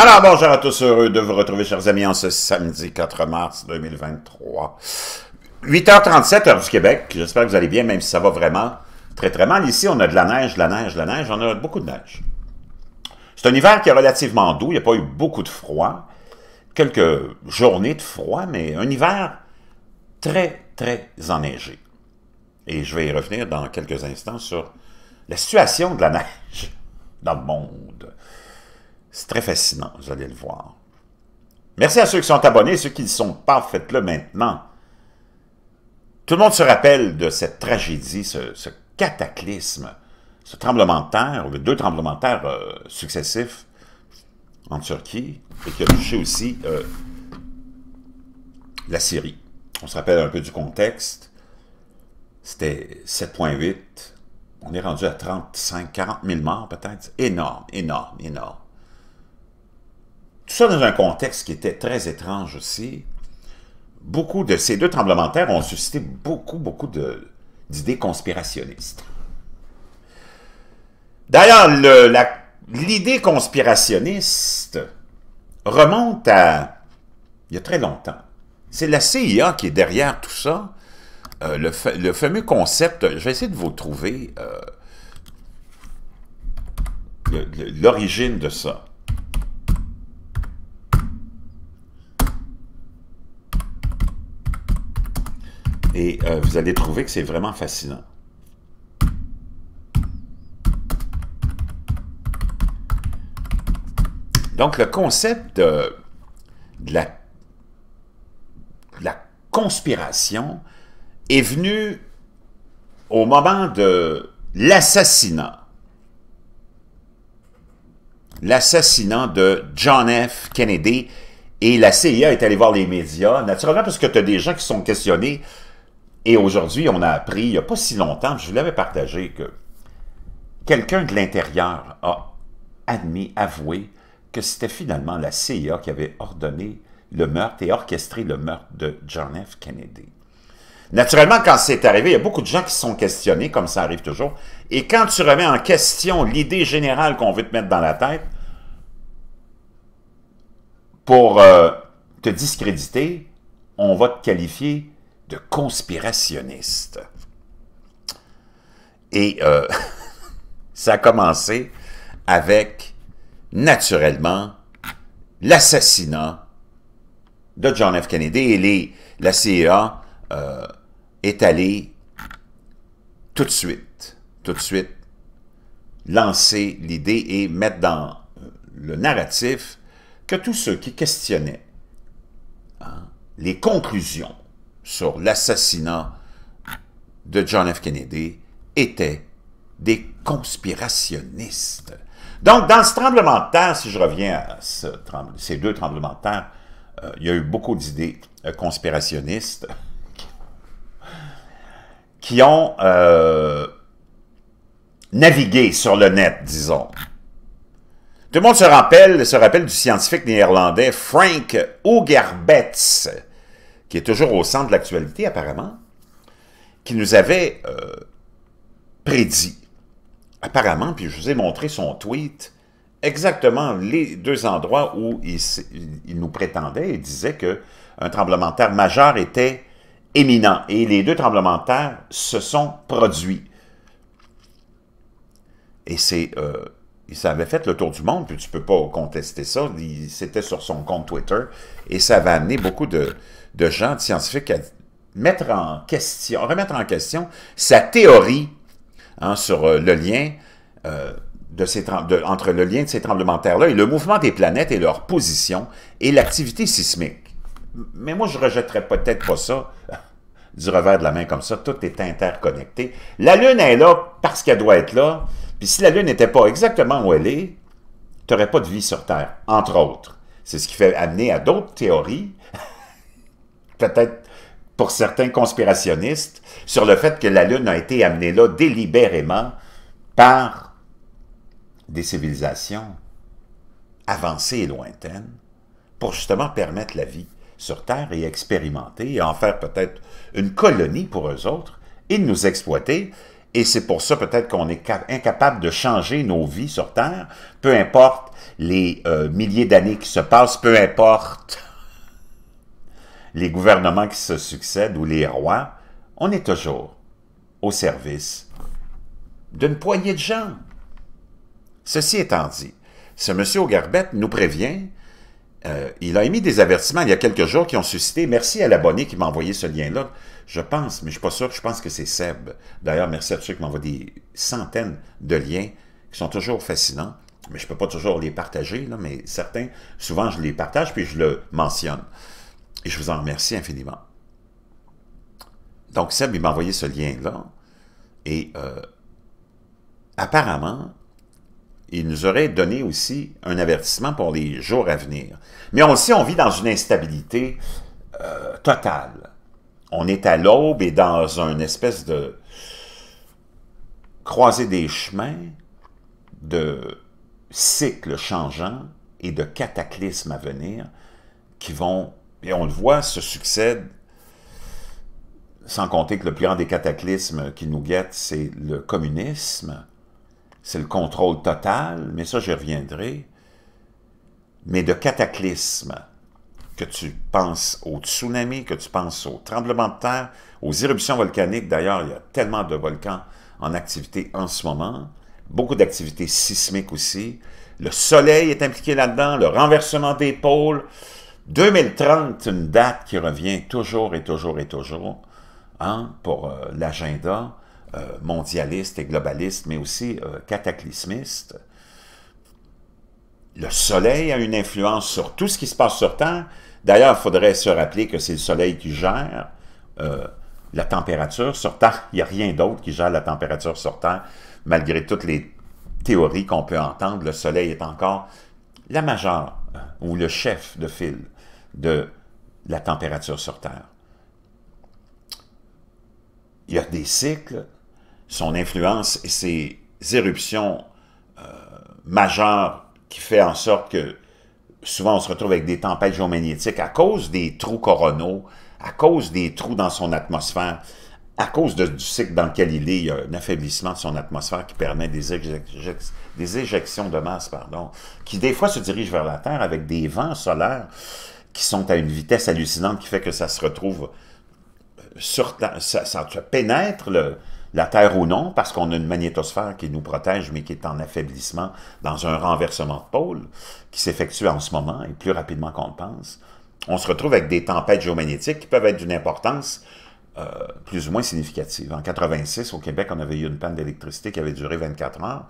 Alors, bonjour à tous, heureux de vous retrouver, chers amis, en ce samedi 4 mars 2023. 8h37, heure du Québec. J'espère que vous allez bien, même si ça va vraiment très, très mal. Ici, on a de la neige, de la neige, de la neige. On a beaucoup de neige. C'est un hiver qui est relativement doux. Il n'y a pas eu beaucoup de froid. Quelques journées de froid, mais un hiver très, très enneigé. Et je vais y revenir dans quelques instants sur la situation de la neige dans le monde. C'est très fascinant, vous allez le voir. Merci à ceux qui sont abonnés, ceux qui ne sont pas, faites-le maintenant. Tout le monde se rappelle de cette tragédie, ce, cataclysme, ce tremblement de terre, les deux tremblements de terre euh, successifs en Turquie et qui a touché aussi euh, la Syrie. On se rappelle un peu du contexte. C'était 7,8. On est rendu à 35, 40 000 morts peut-être. Énorme, énorme, énorme. Tout ça dans un contexte qui était très étrange aussi. Beaucoup de ces deux tremblements de terre ont suscité beaucoup, beaucoup d'idées conspirationnistes. D'ailleurs, l'idée conspirationniste remonte à il y a très longtemps. C'est la CIA qui est derrière tout ça. Euh, le, fameux concept, je vais essayer de vous trouver euh, l'origine de ça. Et euh, vous allez trouver que c'est vraiment fascinant. Donc, le concept euh, de, la, la, conspiration est venu au moment de l'assassinat. L'assassinat de John F. Kennedy. Et la CIA est allée voir les médias, naturellement parce que tu as des gens qui sont questionnés et aujourd'hui, on a appris, il n'y a pas si longtemps, je vous l'avais partagé, que quelqu'un de l'intérieur a admis, avoué, que c'était finalement la CIA qui avait ordonné le meurtre et orchestré le meurtre de John F. Kennedy. Naturellement, quand c'est arrivé, il y a beaucoup de gens qui se sont questionnés, comme ça arrive toujours. Et quand tu remets en question l'idée générale qu'on veut te mettre dans la tête pour euh, te discréditer, on va te qualifier de conspirationnistes. Et euh, ça a commencé avec, naturellement, l'assassinat de John F. Kennedy. Et les, la CIA e euh, est allée tout de suite, tout de suite, lancer l'idée et mettre dans euh, le narratif que tous ceux qui questionnaient hein, les conclusions sur l'assassinat de John F. Kennedy étaient des conspirationnistes. Donc, dans ce tremblement de terre, si je reviens à ces deux tremblements de terre, euh, il y a eu beaucoup d'idées euh, conspirationnistes qui ont euh, navigué sur le net, disons. Tout le monde se rappelle, se rappelle du scientifique néerlandais Frank Ogerbetts, qui est toujours au centre de l'actualité apparemment, qui nous avait euh, prédit, apparemment, puis je vous ai montré son tweet, exactement les deux endroits où il, nous prétendait, il disait qu'un tremblement de terre majeur était éminent. Et les deux tremblements de terre se sont produits. Et c'est... Euh, il ça avait fait le tour du monde, puis tu peux pas contester ça. C'était sur son compte Twitter, et ça avait amené beaucoup de, de gens, de scientifiques à mettre en question, remettre en question sa théorie hein, sur euh, le lien euh, de entre le lien de ces tremblements de terre-là et le mouvement des planètes et leur position et l'activité sismique. Mais moi, je rejetterais peut-être pas ça du revers de la main comme ça. Tout est interconnecté. La Lune est là parce qu'elle doit être là. Puis si la Lune n'était pas exactement où elle est, tu n'aurais pas de vie sur Terre, entre autres. C'est ce qui fait amener à d'autres théories peut-être pour certains conspirationnistes, sur le fait que la Lune a été amenée là délibérément par des civilisations avancées et lointaines pour justement permettre la vie sur Terre et expérimenter et en faire peut-être une colonie pour eux autres et nous exploiter. Et c'est pour ça peut-être qu'on est incapable de changer nos vies sur Terre, peu importe les euh, milliers d'années qui se passent, peu importe les gouvernements qui se succèdent ou les rois, on est toujours au service d'une poignée de gens. Ceci étant dit, ce monsieur garbette nous prévient, euh, il a émis des avertissements il y a quelques jours qui ont suscité, merci à l'abonné qui m'a envoyé ce lien-là, je pense, mais je ne suis pas sûr, je pense que c'est Seb. D'ailleurs, merci à ceux qui m'envoient des centaines de liens qui sont toujours fascinants, mais je ne peux pas toujours les partager, là, mais certains, souvent je les partage puis je le mentionne. Et je vous en remercie infiniment. Donc, Seb, il m'a envoyé ce lien-là. Et euh, apparemment, il nous aurait donné aussi un avertissement pour les jours à venir. Mais on sait, on vit dans une instabilité euh, totale. On est à l'aube et dans une espèce de croisée des chemins, de cycles changeants et de cataclysmes à venir qui vont et on le voit, se succède, sans compter que le plus grand des cataclysmes qui nous guette, c'est le communisme, c'est le contrôle total, mais ça, j'y reviendrai. Mais de cataclysmes, que tu penses au tsunami, que tu penses au tremblement de terre, aux éruptions volcaniques, d'ailleurs, il y a tellement de volcans en activité en ce moment, beaucoup d'activités sismiques aussi, le soleil est impliqué là-dedans, le renversement des pôles, 2030, une date qui revient toujours et toujours et toujours hein, pour euh, l'agenda euh, mondialiste et globaliste, mais aussi euh, cataclysmiste. Le soleil a une influence sur tout ce qui se passe sur Terre. D'ailleurs, il faudrait se rappeler que c'est le soleil qui gère la température sur Terre. Il n'y a rien d'autre qui gère la température sur Terre. Malgré toutes les théories qu'on peut entendre, le soleil est encore la majeure ou le chef de file de la température sur Terre. Il y a des cycles, son influence et ses éruptions euh, majeures qui fait en sorte que souvent on se retrouve avec des tempêtes géomagnétiques à cause des trous coronaux, à cause des trous dans son atmosphère, à cause du cycle dans lequel il est, il y a un affaiblissement de son atmosphère qui permet des, des éjections de masse, pardon, qui des fois se dirigent vers la Terre avec des vents solaires qui sont à une vitesse hallucinante qui fait que ça se retrouve sur ça, pénètre la Terre ou non, parce qu'on a une magnétosphère qui nous protège, mais qui est en affaiblissement dans un renversement de pôle qui s'effectue en ce moment et plus rapidement qu'on le pense. On se retrouve avec des tempêtes géomagnétiques qui peuvent être d'une importance euh, plus ou moins significative. En 1986, au Québec, on avait eu une panne d'électricité qui avait duré 24 heures,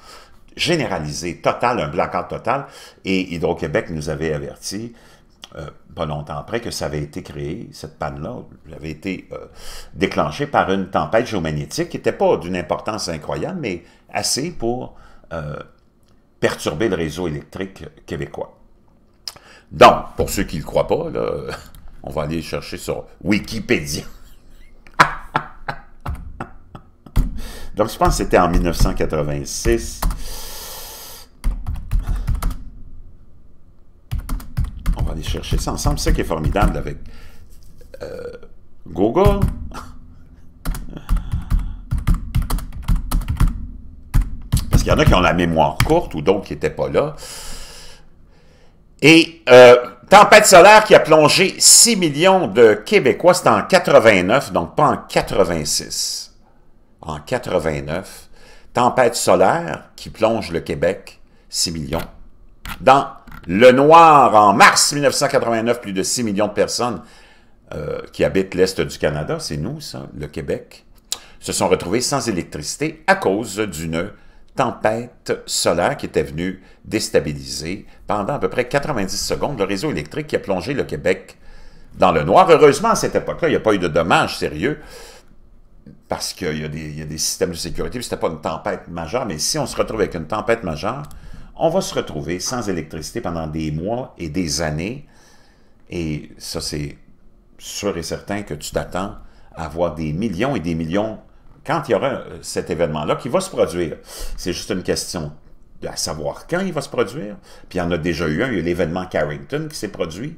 généralisée, totale, un blackout total, et Hydro-Québec nous avait averti euh, pas longtemps après que ça avait été créé, cette panne-là, avait été euh, déclenchée par une tempête géomagnétique qui n'était pas d'une importance incroyable, mais assez pour euh, perturber le réseau électrique québécois. Donc, pour ceux qui ne le croient pas, on va aller chercher sur Wikipédia. Donc, je pense que c'était en 1986. va aller chercher ça ensemble. C'est ça qui est formidable avec euh, Google. Parce qu'il y en a qui ont la mémoire courte ou d'autres qui n'étaient pas là. Et euh, tempête solaire qui a plongé 6 millions de Québécois, c'était en 89, donc pas en 86. En 89, tempête solaire qui plonge le Québec, 6 millions dans le noir en mars 1989, plus de 6 millions de personnes euh, qui habitent l'Est du Canada, c'est nous ça, le Québec, se sont retrouvés sans électricité à cause d'une tempête solaire qui était venue déstabiliser pendant à peu près 90 secondes le réseau électrique qui a plongé le Québec dans le noir. Heureusement, à cette époque-là, il n'y a pas eu de dommages sérieux parce qu'il y, y, a des systèmes de sécurité. Ce n'était pas une tempête majeure, mais si on se retrouve avec une tempête majeure, on va se retrouver sans électricité pendant des mois et des années. Et ça, c'est sûr et certain que tu t'attends à voir des millions et des millions quand il y aura euh, cet événement-là qui va se produire. C'est juste une question de savoir quand il va se produire. Puis il y en a déjà eu un, il y a l'événement Carrington qui s'est produit.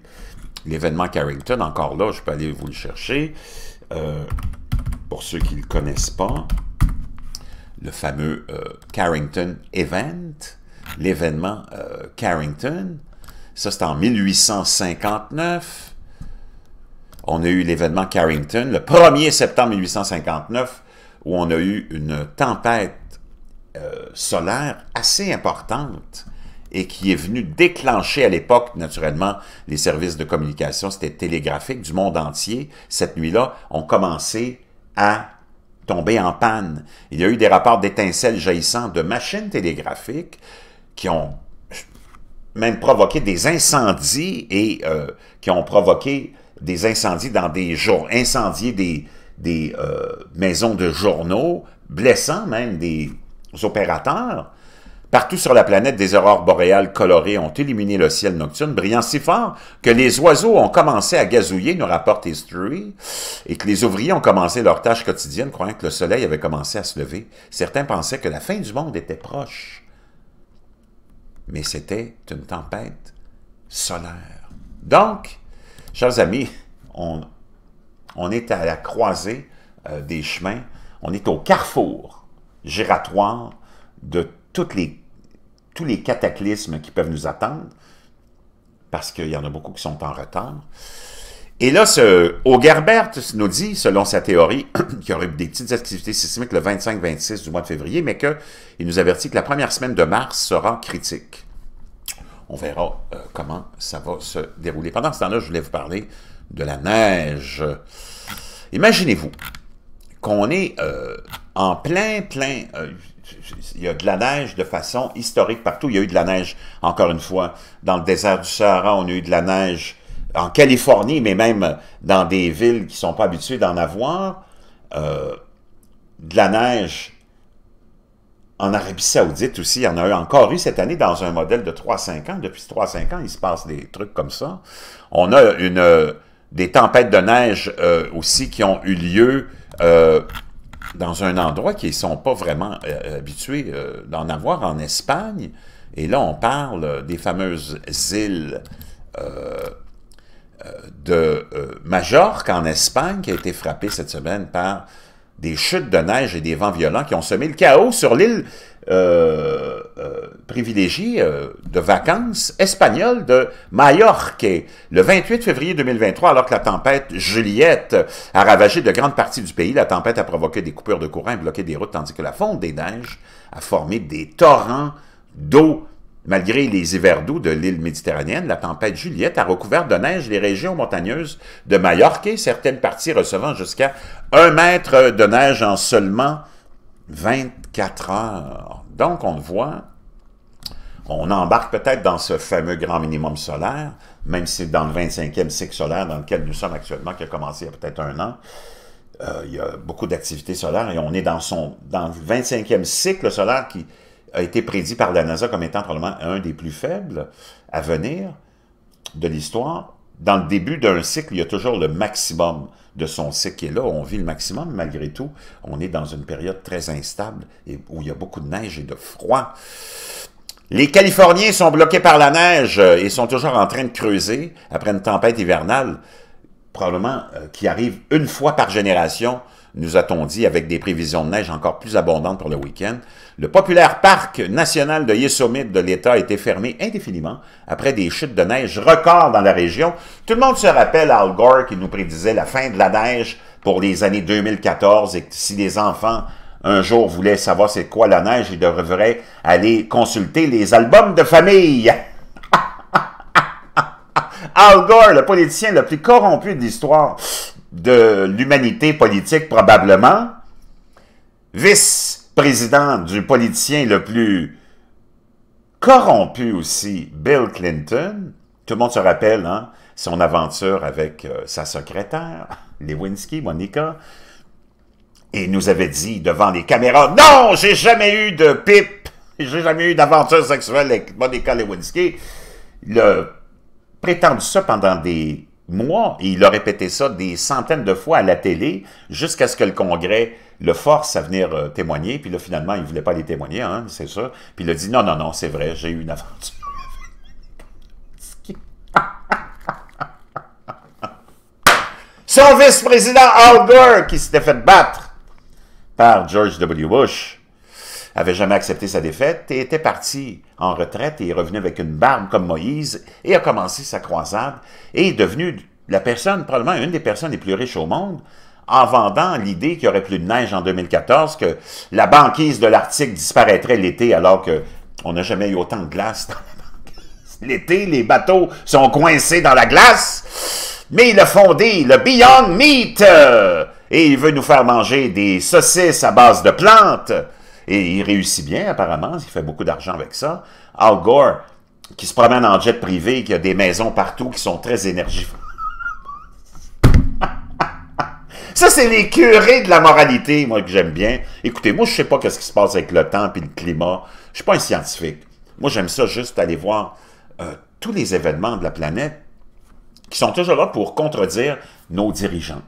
L'événement Carrington, encore là, je peux aller vous le chercher. Euh, pour ceux qui ne le connaissent pas, le fameux euh, Carrington Event, l'événement euh, Carrington. Ça, c'est en 1859. On a eu l'événement Carrington le 1er septembre 1859, où on a eu une tempête euh, solaire assez importante et qui est venue déclencher à l'époque, naturellement, les services de communication, c'était télégraphique, du monde entier, cette nuit-là, ont commencé à tomber en panne. Il y a eu des rapports d'étincelles jaillissant de machines télégraphiques, qui ont même provoqué des incendies et euh, qui ont provoqué des incendies dans des jours, incendié des, des euh, maisons de journaux, blessant même des opérateurs. Partout sur la planète, des aurores boréales colorées ont illuminé le ciel nocturne, brillant si fort que les oiseaux ont commencé à gazouiller, nous rapporte History, et que les ouvriers ont commencé leurs tâches quotidiennes, croyant que le soleil avait commencé à se lever. Certains pensaient que la fin du monde était proche mais c'était une tempête solaire. Donc, chers amis, on, on est à la croisée euh, des chemins, on est au carrefour giratoire de les, tous les cataclysmes qui peuvent nous attendre, parce qu'il y en a beaucoup qui sont en retard. Et là, ce nous dit, selon sa théorie, qu'il y aurait des petites activités sismiques le 25-26 du mois de février, mais qu'il nous avertit que la première semaine de mars sera critique. On verra euh, comment ça va se dérouler. Pendant ce temps-là, je voulais vous parler de la neige. Imaginez-vous qu'on est euh, en plein, plein... Euh, il y a de la neige de façon historique partout. Il y a eu de la neige, encore une fois, dans le désert du Sahara. On a eu de la neige en Californie, mais même dans des villes qui ne sont pas habituées d'en avoir, euh, de la neige en Arabie Saoudite aussi, il y en a eu encore eu cette année dans un modèle de 3-5 ans. Depuis 3-5 ans, il se passe des trucs comme ça. On a une, euh, des tempêtes de neige euh, aussi qui ont eu lieu dans un endroit qui ne sont pas vraiment habitués d'en avoir en Espagne. Et là, on parle des fameuses îles de euh, Majorque en Espagne qui a été frappée cette semaine par des chutes de neige et des vents violents qui ont semé le chaos sur l'île euh, euh, privilégiée de vacances espagnole de Majorque le 28 février 2023, alors que la tempête Juliette a ravagé de grandes parties du pays. La tempête a provoqué des coupures de courant et bloqué des routes, tandis que la fonte des neiges a formé des torrents d'eau Malgré les hivers doux de l'île méditerranéenne, la tempête Juliette a recouvert de neige les régions montagneuses de Majorque, certaines parties recevant jusqu'à un mètre de neige en seulement 24 heures. Donc, on voit, on embarque peut-être dans ce fameux grand minimum solaire, même si dans le 25e cycle solaire dans lequel nous sommes actuellement, qui a commencé il y a peut-être un an, euh, il y a beaucoup d'activités solaires et on est dans, son, dans le 25e cycle solaire qui, a été prédit par la NASA comme étant probablement un des plus faibles à venir de l'histoire. Dans le début d'un cycle, il y a toujours le maximum de son cycle qui là. On vit le maximum, malgré tout. On est dans une période très instable et où il y a beaucoup de neige et de froid. Les Californiens sont bloqués par la neige et sont toujours en train de creuser après une tempête hivernale, probablement euh, qui arrive une fois par génération nous a-t-on dit, avec des prévisions de neige encore plus abondantes pour le week-end. Le populaire parc national de Yosemite de l'État a été fermé indéfiniment après des chutes de neige records dans la région. Tout le monde se rappelle Al Gore qui nous prédisait la fin de la neige pour les années 2014 et que si les enfants un jour voulaient savoir c'est quoi la neige, ils devraient aller consulter les albums de famille. Al Gore, le politicien le plus corrompu de l'histoire, de l'humanité politique probablement, vice-président du politicien le plus corrompu aussi, Bill Clinton. Tout le monde se rappelle hein, son aventure avec euh, sa secrétaire, Lewinsky, Monica, et nous avait dit devant les caméras « Non, j'ai jamais eu de pipe, j'ai jamais eu d'aventure sexuelle avec Monica Lewinsky ». Il a prétendu ça pendant des moi, il a répété ça des centaines de fois à la télé jusqu'à ce que le Congrès le force à venir euh, témoigner. Puis là, finalement, il ne voulait pas les témoigner, hein, c'est ça. Puis il a dit non, non, non, c'est vrai, j'ai eu une aventure. Son vice-président Albert, qui s'était fait battre par George W. Bush avait jamais accepté sa défaite et était parti en retraite et est revenu avec une barbe comme Moïse et a commencé sa croisade et est devenu la personne, probablement une des personnes les plus riches au monde, en vendant l'idée qu'il n'y aurait plus de neige en 2014, que la banquise de l'Arctique disparaîtrait l'été alors que on n'a jamais eu autant de glace dans la banquise. L'été, les bateaux sont coincés dans la glace, mais il a fondé le Beyond Meat euh, et il veut nous faire manger des saucisses à base de plantes. Et il réussit bien, apparemment. Il fait beaucoup d'argent avec ça. Al Gore, qui se promène en jet privé, qui a des maisons partout qui sont très énergivores. Ça, c'est les curés de la moralité, moi, que j'aime bien. Écoutez, moi, je sais pas ce qui se passe avec le temps et le climat. Je suis pas un scientifique. Moi, j'aime ça juste aller voir euh, tous les événements de la planète qui sont toujours là pour contredire nos dirigeants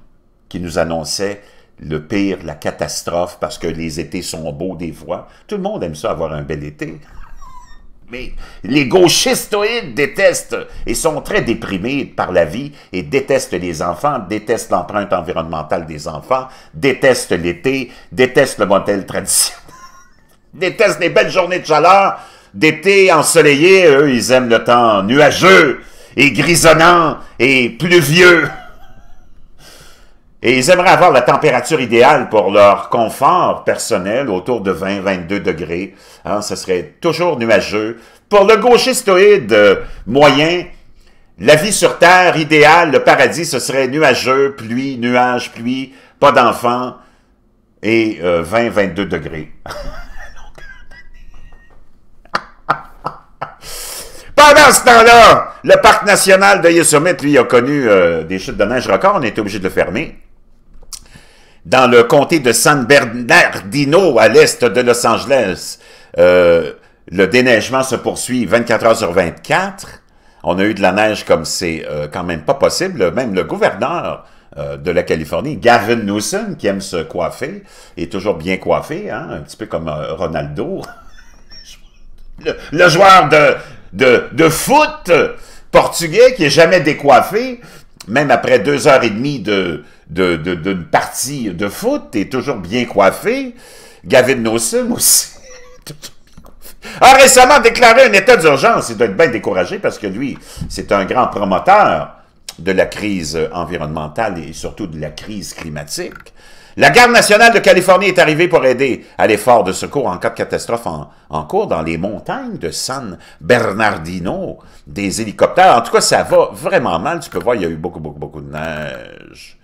qui nous annonçaient le pire, la catastrophe, parce que les étés sont beaux des fois. Tout le monde aime ça, avoir un bel été. Mais les gauchistoïdes détestent et sont très déprimés par la vie et détestent les enfants, détestent l'empreinte environnementale des enfants, détestent l'été, détestent le modèle traditionnel, détestent les belles journées de chaleur, d'été ensoleillé. Eux, ils aiment le temps nuageux et grisonnant et pluvieux. Et ils aimeraient avoir la température idéale pour leur confort personnel, autour de 20-22 degrés. Hein, ce serait toujours nuageux. Pour le gauchistoïde euh, moyen, la vie sur Terre idéale, le paradis, ce serait nuageux, pluie, nuage, pluie, pas d'enfants et 20-22 euh, degrés. Pendant ce temps-là, le parc national de Yosemite, lui, a connu euh, des chutes de neige record, On était obligé de le fermer dans le comté de San Bernardino, à l'est de Los Angeles. Euh, le déneigement se poursuit 24 heures sur 24. On a eu de la neige comme c'est euh, quand même pas possible. Même le gouverneur euh, de la Californie, Gavin Newsom, qui aime se coiffer, est toujours bien coiffé, hein, un petit peu comme Ronaldo. le, le, joueur de, de, de foot portugais qui est jamais décoiffé, même après deux heures et demie de, d'une de, partie de foot, et toujours bien coiffé. Gavin Newsom aussi. a récemment déclaré un état d'urgence. Il doit être bien découragé parce que lui, c'est un grand promoteur de la crise environnementale et surtout de la crise climatique. La Garde nationale de Californie est arrivée pour aider à l'effort de secours en cas de catastrophe en, en, cours dans les montagnes de San Bernardino. Des hélicoptères, en tout cas, ça va vraiment mal. Tu peux voir, il y a eu beaucoup, beaucoup, beaucoup de neige.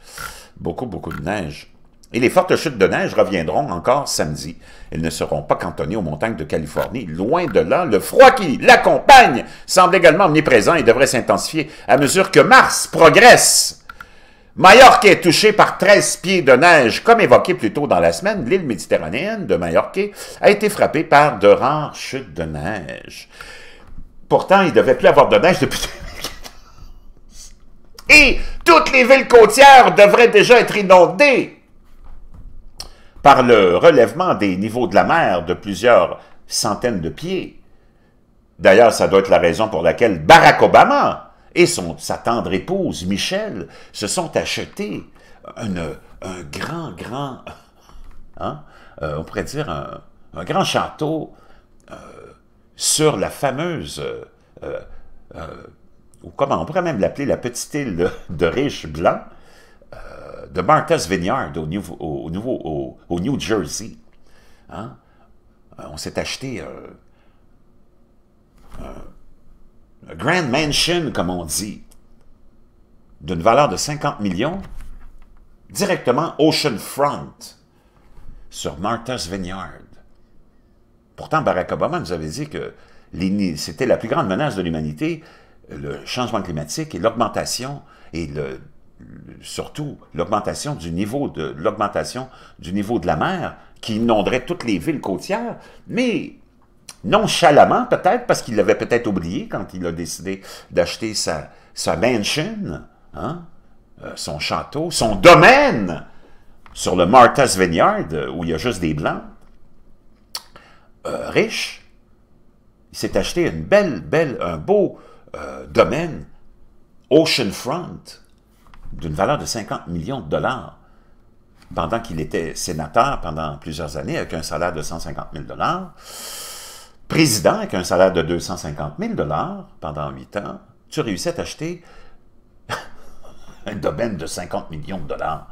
Beaucoup, beaucoup de neige. Et les fortes chutes de neige reviendront encore samedi. Elles ne seront pas cantonnées aux montagnes de Californie. Loin de là, le froid qui l'accompagne semble également omniprésent et devrait s'intensifier à mesure que mars progresse. Majorque est touchée par 13 pieds de neige. Comme évoqué plus tôt dans la semaine, l'île méditerranéenne de Majorque a été frappée par de rares chutes de neige. Pourtant, il ne devait plus avoir de neige depuis et toutes les villes côtières devraient déjà être inondées par le relèvement des niveaux de la mer de plusieurs centaines de pieds. D'ailleurs, ça doit être la raison pour laquelle Barack Obama et son, sa tendre épouse, Michelle, se sont achetés un grand, grand, hein, euh, on pourrait dire un, grand château euh, sur la fameuse euh, ou comment on pourrait même l'appeler la petite île de riches blanc euh, de Martha's Vineyard au, au, nouveau, au, New Jersey. Hein? Euh, on s'est acheté euh, un Grand Mansion, comme on dit, d'une valeur de 50 millions, directement front sur Martha's Vineyard. Pourtant, Barack Obama nous avait dit que c'était la plus grande menace de l'humanité, le changement climatique et l'augmentation et le, surtout l'augmentation du niveau de l'augmentation du niveau de la mer qui inonderait toutes les villes côtières, mais nonchalamment peut-être parce qu'il l'avait peut-être oublié quand il a décidé d'acheter sa, sa mansion, hein, euh, son château, son domaine sur le Martha's Vineyard où il y a juste des blancs euh, riche, Il s'est acheté une belle, belle, un beau euh, domaine oceanfront d'une valeur de 50 millions de dollars pendant qu'il était sénateur pendant plusieurs années avec un salaire de 150 000 dollars, président avec un salaire de 250 000 dollars pendant 8 ans, tu réussis à acheter un domaine de 50 millions de dollars.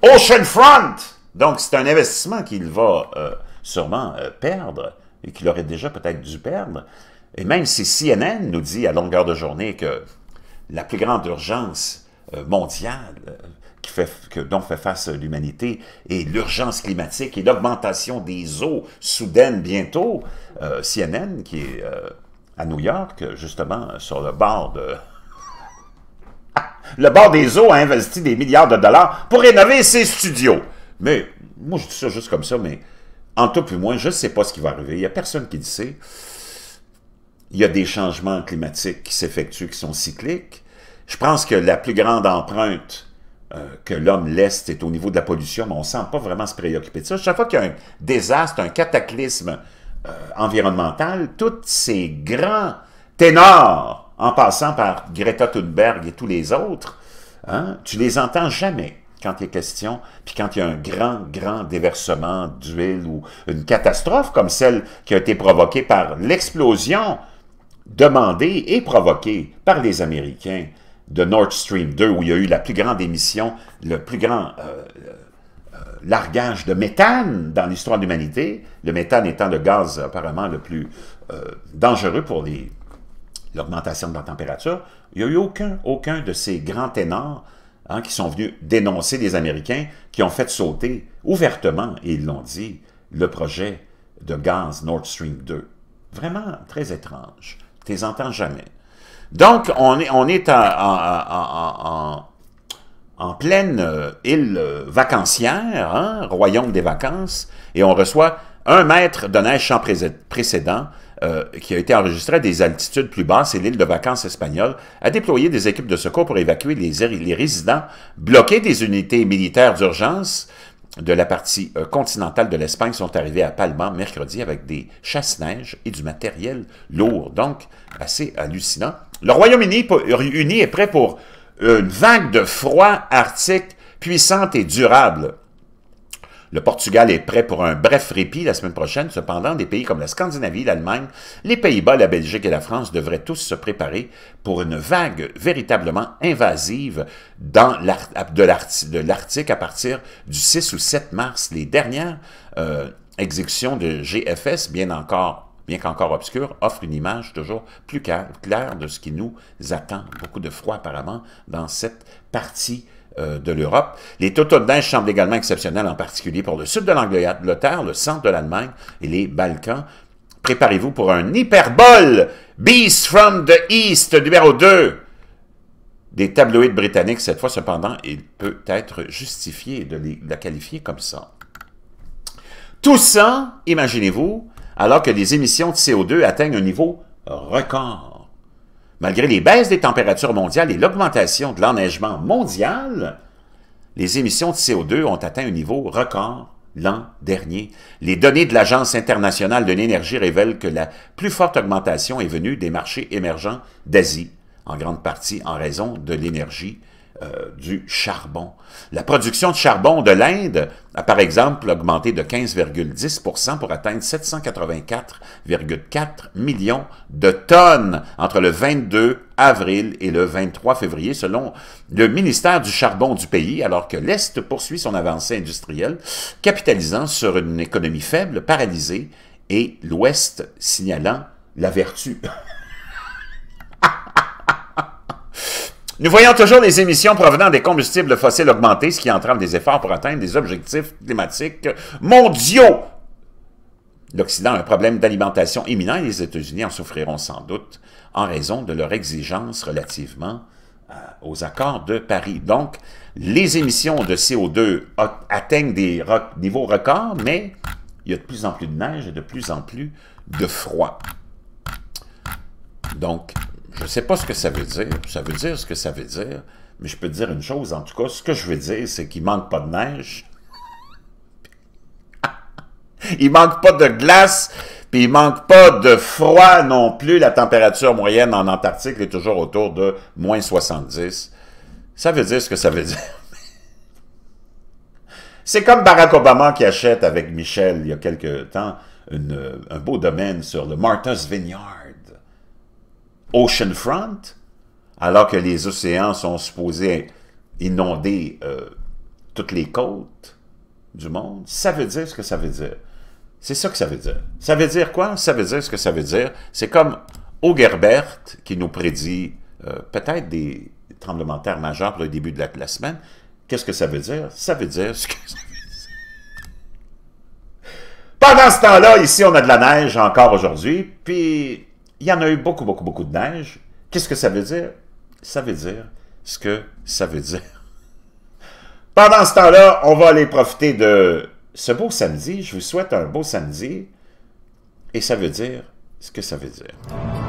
Oceanfront! Donc, c'est un investissement qu'il va euh, sûrement euh, perdre et qu'il aurait déjà peut-être dû perdre. Et même si CNN nous dit à longueur de journée que la plus grande urgence euh, mondiale euh, que, dont fait face l'humanité est l'urgence climatique et l'augmentation des eaux soudaines bientôt, euh, CNN, qui est à New York, justement, sur le bord de... le bord des eaux a investi des milliards de dollars pour rénover ses studios. Mais, moi, je dis ça juste comme ça, mais en tout plus moins, je ne sais pas ce qui va arriver. Il n'y a personne qui le sait il y a des changements climatiques qui s'effectuent, qui sont cycliques. Je pense que la plus grande empreinte euh, que l'homme laisse est au niveau de la pollution, mais on ne semble pas vraiment se préoccuper de ça. Chaque fois qu'il y a un désastre, un cataclysme euh, environnemental, tous ces grands ténors, en passant par Greta Thunberg et tous les autres, hein, tu les entends jamais quand il est question, puis quand il y a un grand, grand déversement d'huile ou une catastrophe comme celle qui a été provoquée par l'explosion Demandé et provoqué par les Américains de Nord Stream 2, où il y a eu la plus grande émission, le plus grand euh, euh, euh, largage de méthane dans l'histoire de l'humanité, le méthane étant le gaz apparemment le plus dangereux pour l'augmentation de la température, il n'y a eu aucun, aucun de ces grands ténors hein, qui sont venus dénoncer les Américains, qui ont fait sauter ouvertement, et ils l'ont dit, le projet de gaz Nord Stream 2. Vraiment très étrange. Tu les entends jamais. Donc, on est, on est en, pleine euh, île euh, vacancière, hein, royaume des vacances, et on reçoit un mètre de neige en précédent euh, qui a été enregistré à des altitudes plus basses et l'île de vacances espagnole a déployé des équipes de secours pour évacuer les, les résidents, bloquer des unités militaires d'urgence de la partie euh, continentale de l'Espagne sont arrivés à Palma mercredi avec des chasse-neige et du matériel lourd. Donc, assez hallucinant. Le royaume uni est prêt pour une vague de froid arctique puissante et durable. Le Portugal est prêt pour un bref répit la semaine prochaine. Cependant, des pays comme la Scandinavie, l'Allemagne, les Pays-Bas, la Belgique et la France devraient tous se préparer pour une vague véritablement invasive dans de l'Arctique à partir du 6 ou 7 mars. Les dernières euh, exécutions de GFS, bien encore qu'encore obscures, offrent une image toujours plus claire de ce qui nous attend. Beaucoup de froid apparemment dans cette partie euh, de l'Europe. Les taux de neige semblent également exceptionnels, en particulier pour le sud de l'Angleterre, le centre de l'Allemagne et les Balkans. Préparez-vous pour un hyperbole Beast from the East numéro 2 des tabloïdes britanniques. Cette fois, cependant, il peut être justifié de, de la qualifier comme ça. Tout ça, imaginez-vous, alors que les émissions de CO2 atteignent un niveau record. Malgré les baisses des températures mondiales et l'augmentation de l'enneigement mondial, les émissions de CO2 ont atteint un niveau record l'an dernier. Les données de l'Agence internationale de l'énergie révèlent que la plus forte augmentation est venue des marchés émergents d'Asie, en grande partie en raison de l'énergie euh, du charbon. La production de charbon de l'Inde a par exemple augmenté de 15,10 pour atteindre 784,4 millions de tonnes entre le 22 avril et le 23 février, selon le ministère du Charbon du pays, alors que l'Est poursuit son avancée industrielle, capitalisant sur une économie faible, paralysée, et l'Ouest signalant la vertu. Nous voyons toujours les émissions provenant des combustibles fossiles augmenter, ce qui entrave des efforts pour atteindre des objectifs climatiques mondiaux. L'Occident a un problème d'alimentation imminent et les États-Unis en souffriront sans doute en raison de leur exigence relativement euh, aux accords de Paris. Donc, les émissions de CO2 atteignent des niveaux records, mais il y a de plus en plus de neige et de plus en plus de froid. Donc, je ne sais pas ce que ça veut dire. Ça veut dire ce que ça veut dire. Mais je peux dire une chose, en tout cas, ce que je veux dire, c'est qu'il manque pas de neige. il manque pas de glace, puis il manque pas de froid non plus. La température moyenne en Antarctique est toujours autour de moins 70. Ça veut dire ce que ça veut dire. c'est comme Barack Obama qui achète avec Michel, il y a quelque temps, un beau domaine sur le Martha's Vineyard. Oceanfront, alors que les océans sont supposés inonder euh, toutes les côtes du monde, ça veut dire ce que ça veut dire. C'est ça que ça veut dire. Ça veut dire quoi? Ça veut dire ce que ça veut dire. C'est comme Augerbert qui nous prédit euh, peut-être des tremblements de terre majeurs pour le début de la, de la semaine. Qu'est-ce que ça veut dire? Ça veut dire ce que ça veut dire. Pendant ce temps-là, ici, on a de la neige encore aujourd'hui, puis il y en a eu beaucoup, beaucoup, beaucoup de neige. Qu'est-ce que ça veut dire? Ça veut dire ce que ça veut dire. Pendant ce temps-là, on va aller profiter de ce beau samedi. Je vous souhaite un beau samedi. Et ça veut dire ce que ça veut dire.